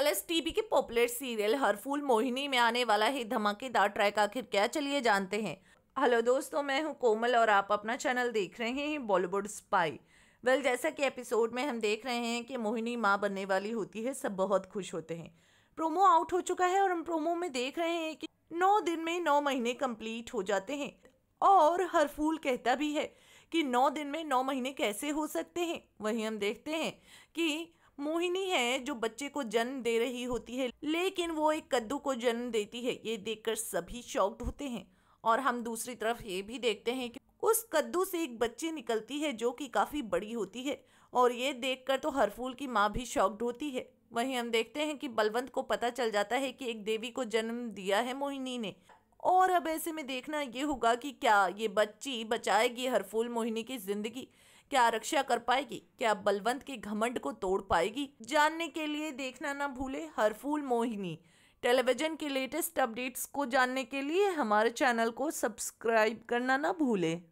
colours TV के popular serial Harphool Mohini में आने वाला है धमाकेदार ट्रैक आखिर क्या चलिए जानते हैं हेलो दोस्तों मैं हूं कोमल और आप अपना चैनल देख रहे हैं बॉलीवुड स्पाई वेल well, जैसा कि एपिसोड में हम देख रहे हैं कि मोहिनी माँ बनने वाली होती है सब बहुत खुश होते हैं प्रोमो आउट हो चुका है और हम प्रोमो में देख रहे हैं कि नौ दिन में नौ महीने कंप्लीट हो जाते हैं और हरफूल कहता भी है कि नौ दिन में नौ महीने कैसे हो सकते हैं वहीं हम देखते हैं कि मोहिनी है जो बच्चे को जन्म दे रही होती है लेकिन वो एक कद्दू को जन्म देती है ये देखकर सभी शॉक्ड होते हैं और हम दूसरी तरफ ये भी देखते हैं कि उस कद्दू से एक बच्ची निकलती है जो कि काफ़ी बड़ी होती है और ये देखकर तो हरफूल की माँ भी शॉक्ड होती है वहीं हम देखते हैं कि बलवंत को पता चल जाता है कि एक देवी को जन्म दिया है मोहिनी ने और अब ऐसे में देखना ये होगा कि क्या ये बच्ची बचाएगी हरफूल मोहिनी की जिंदगी क्या रक्षा कर पाएगी क्या बलवंत के घमंड को तोड़ पाएगी जानने के लिए देखना ना भूले हरफूल मोहिनी टेलीविजन के लेटेस्ट अपडेट्स को जानने के लिए हमारे चैनल को सब्सक्राइब करना ना भूलें